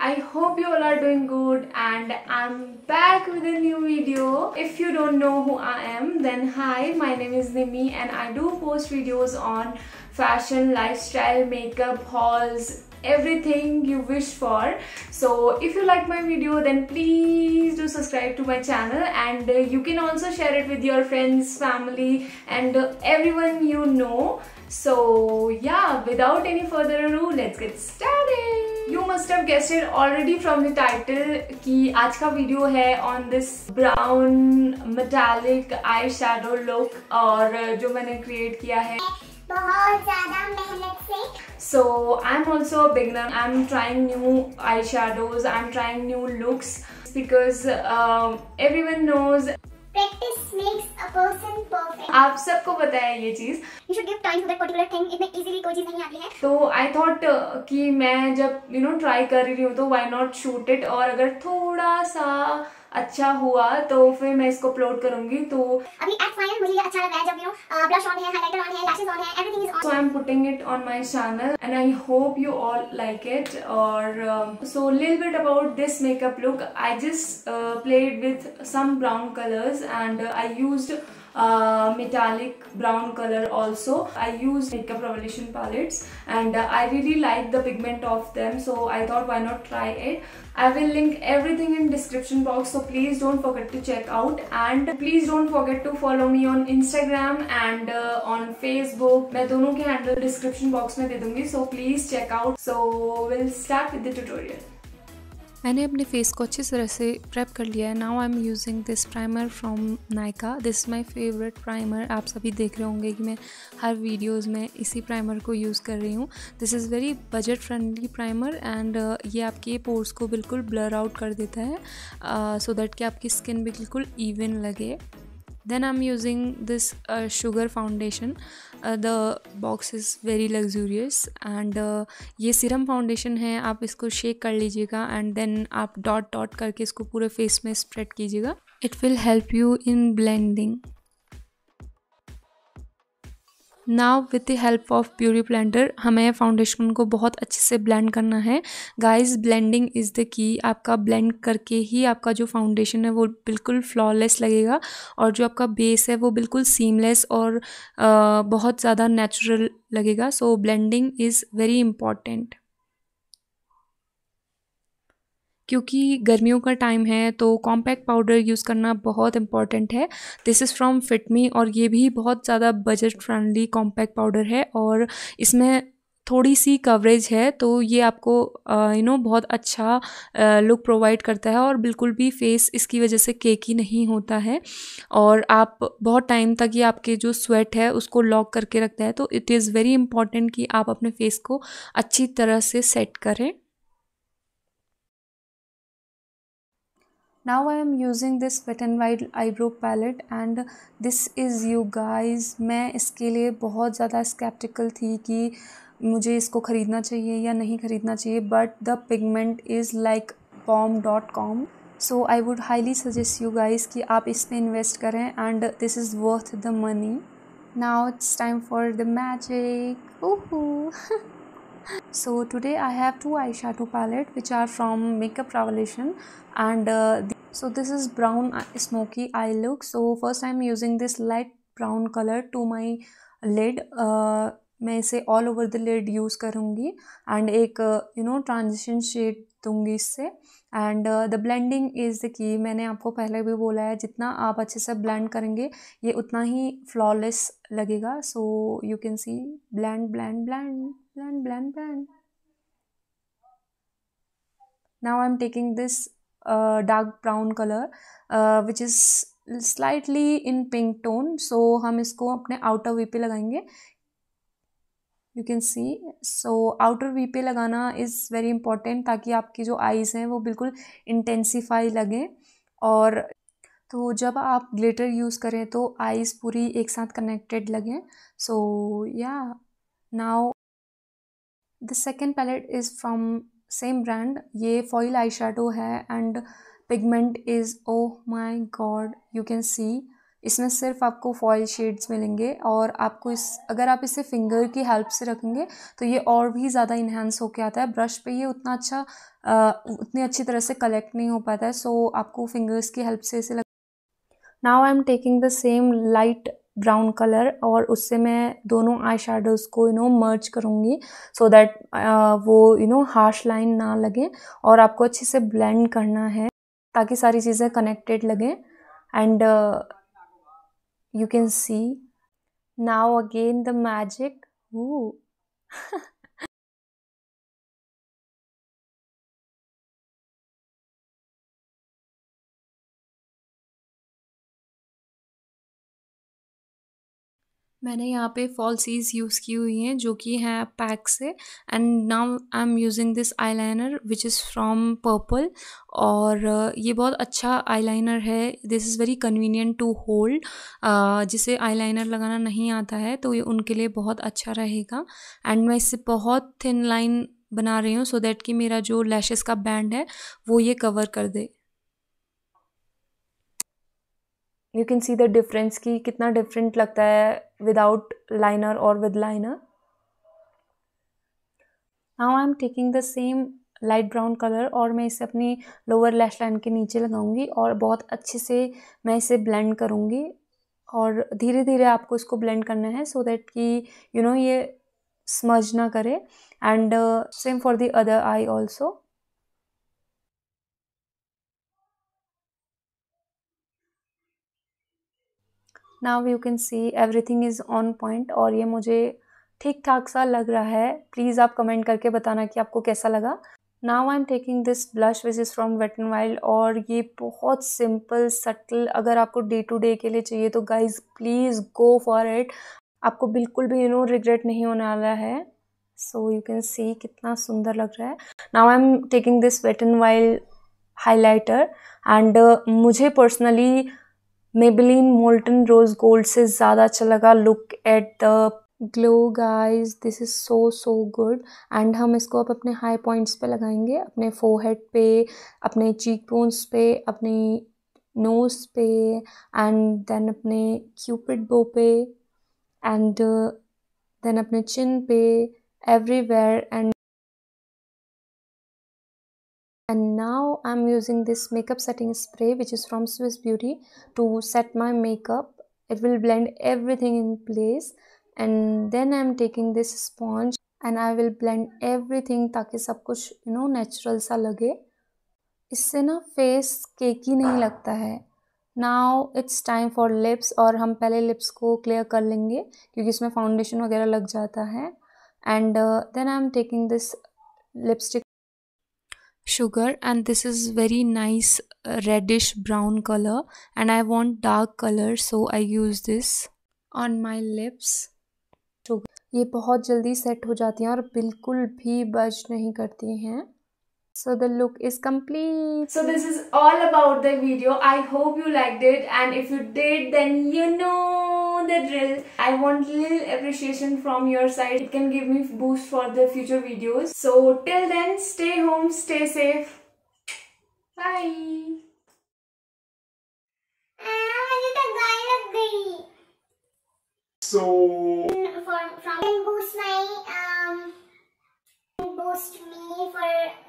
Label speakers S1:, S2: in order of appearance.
S1: i hope you all are doing good and i'm back with a new video if you don't know who i am then hi my name is nimi and i do post videos on fashion lifestyle makeup hauls everything you wish for so if you like my video then please do subscribe to my channel and uh, you can also share it with your friends family and uh, everyone you know so yeah without any further ado let's get started You must have guessed it already from the title कि आज का video है on this brown metallic eye shadow look और जो मैंने create किया है बहुत ज्यादा मेहनत से So I'm also a beginner. I'm trying new eyeshadows. I'm trying new looks because um, everyone knows practice makes a person perfect. आप सबको बताया ये चीज तो आई थॉट कि मैं जब यू नो ट्राई कर रही हूँ तो वाई नॉट शूट इट और अगर थोड़ा सा अच्छा हुआ तो फिर मैं इसको अपलोड करूंगी तो अभी एट फाइनल मुझे अच्छा लग रहा है जब यू ब्लश ऑन है हाइलाइटर ऑन है लैशेस ऑन है everything is on so I am putting it on my channel and I hope you all like it और so little bit about this makeup look I just played with some brown colours and I used Uh, metallic brown color also. I use Makeup Revolution palettes and uh, I really like the pigment of them so I thought why not try it. I will link everything in description box so please don't forget to check out and please don't forget to follow me on Instagram and uh, on Facebook. मैं दोनों handle description box box में So please check out. So we'll start with the tutorial. मैंने अपने face को अच्छी तरह से prep कर लिया है now I am using this primer from Nykaa this my favourite primer आप सभी देख रहे होंगे कि मैं हर वीडियोस में इसी प्राइमर को यूज़ कर रही हूँ this is very budget friendly primer and ये आपके पोर्स को बिल्कुल ब्लर आउट कर देता है सो uh, दैट so कि आपकी स्किन बिल्कुल इवन लगे then I am using this Sugar foundation the box is very luxurious and ये सिरम फाउंडेशन है आप इसको शेक कर लीजिएगा एंड देन आप डॉट डॉट करके इसको पूरे फेस में स्प्रेड कीजिएगा it will help you in blending now with the help of puree blender हमें फाउंडेशन को बहुत अच्छे से ब्लेंड करना है गाइस ब्लेंडिंग इज़ द की आपका ब्लेंड करके ही आपका जो फाउंडेशन है वो बिल्कुल फ्लॉलेस लगेगा और जो आपका बेस है वो बिल्कुल सीमलेस और आ, बहुत ज़्यादा नेचुरल लगेगा so blending is very important क्योंकि गर्मियों का टाइम है तो कॉम्पैक्ट पाउडर यूज़ करना बहुत इंपॉर्टेंट है दिस इज़ फ्रॉम फिटमी और ये भी बहुत ज़्यादा बजट फ्रेंडली कॉम्पैक्ट पाउडर है और इसमें थोड़ी सी कवरेज है तो ये आपको यू uh, नो बहुत अच्छा लुक uh, प्रोवाइड करता है और बिल्कुल भी फेस इसकी वजह से केकी नहीं होता है और आप बहुत टाइम तक ये आपके जो स्वेट है उसको लॉक करके रखता है तो इट इज़ वेरी इंपॉर्टेंट कि आप अपने फेस को अच्छी तरह से सेट करें now I am using this wet and wild eyebrow palette and this is you guys मैं इसके लिए बहुत ज़्यादा स्केप्टिकल थी कि मुझे इसको ख़रीदना चाहिए या नहीं ख़रीदना चाहिए but the pigment is like bomb dot com so I would highly suggest you guys कि आप इस पर इन्वेस्ट करें and this is worth the money now it's time for the magic Woohoo! so today i have two eyeshadow palette which are from makeup revolution and uh, so this is brown uh, smoky eye look so first I using this light brown color to my lid uh, मैं इसे all over the lid use करूँगी and एक you know transition shade दूंगी इससे and the blending is the key मैंने आपको पहले भी बोला है जितना आप अच्छे से ब्लेंड करेंगे ये उतना ही फ्लॉलेस लगेगा so you can see blend blend blend blend blend blend now I am taking this dark brown colour which is slightly in pink tone so हम इसको अपने आउटर वी पे लगाएंगे you can see so outer V पे लगाना is very important ताकि आपकी जो आईज़ हैं वो बिल्कुल इंटेंसीफाई लगें और तो जब आप ग्लिटर यूज़ करें तो आईज़ पूरी एक साथ कनेक्टेड लगें so yeah now the second palette is from same brand ये फॉइल आई शेडो है and pigment is oh my god you can see इसमें सिर्फ आपको फॉइल शेड्स मिलेंगे और आपको इस अगर आप इसे फिंगर की हेल्प से रखेंगे तो ये और भी ज़्यादा इन्हेंस होके आता है ब्रश पे ये उतना अच्छा आ, उतनी अच्छी तरह से कलेक्ट नहीं हो पाता है सो आपको फिंगर्स की हेल्प से इसे लग now I am taking the same light brown colour और उससे मैं दोनों आई शेडोज़ को यू नो मर्ज करूँगी सो दैट वो यू नो हार्श लाइन ना लगे और आपको अच्छे से ब्लेंड करना है ताकि सारी चीज़ें कनेक्टेड लगें and you can see now again the magic मैंने यहाँ पे फॉल्सीज यूज़ की हुई हैं जो कि हैं पैक से and now I am using this eyeliner which is from Purplle और uh, ये बहुत अच्छा आईलाइनर है this is very convenient to hold जिसे आईलाइनर लगाना नहीं आता है तो ये उनके लिए बहुत अच्छा रहेगा एंड मैं इससे बहुत थिन लाइन बना रही हूँ सो दैट कि मेरा जो लैशेस का बैंड है वो ये कवर कर दे you can see the difference कि कितना डिफरेंट लगता है विदाउट लाइनर और with liner now I am taking the same light brown colour और मैं इसे अपनी लोअर लैश लाइन के नीचे लगाऊंगी और बहुत अच्छे से मैं इसे ब्लेंड करूंगी और धीरे धीरे आपको इसको ब्लेंड करना है सो दैट कि यू नो ये स्मज ना करे and same for the other eye also now you can see everything is on point और ये मुझे ठीक ठाक सा लग रहा है प्लीज़ आप कमेंट करके बताना कि आपको कैसा लगा now I am taking this blush which is from Wet and Wild और ये बहुत सिंपल सटल अगर आपको डे टू डे के लिए चाहिए तो guys please go for it आपको बिल्कुल भी यू नो रिग्रेट नहीं होने वाला है सो यू कैन सी कितना सुंदर लग रहा है now I am taking this Wet and Wild highlighter and मुझे personally Maybelline molten rose gold से ज़्यादा अच्छा लगा look at the glow guys this is so so good and हम इसको अब अपने हाई पॉइंट्स पे लगाएंगे अपने फोरहेड पे अपने चीक बोन्स पे अपने नोज पे एंड देन अपने क्यूपिड बो पे एंड देन uh, अपने चिन पे everywhere and and now I'm using this makeup setting spray which is from Swiss Beauty to set my makeup it will blend everything in place and then I'm taking this sponge and i will blend everything taki sab kuch you know natural sa lage isse na face cakey nahi lagta hai है now it's time for lips और हम पहले lips को clear कर लेंगे क्योंकि इसमें foundation वगैरह लग जाता है and then I am taking this lipstick sugar and this is very nice uh, reddish brown color and I want dark color so I use this on my lips. ये बहुत जल्दी सेट हो जाती हैं और बिल्कुल भी बज नहीं करती हैं so the look is complete so this is all about the video i hope you liked it and if you did then you know the drill. I want little appreciation from your side. It can give me boost for the future videos. So till then, stay home, stay safe. Bye. So For, from boost my um boost me for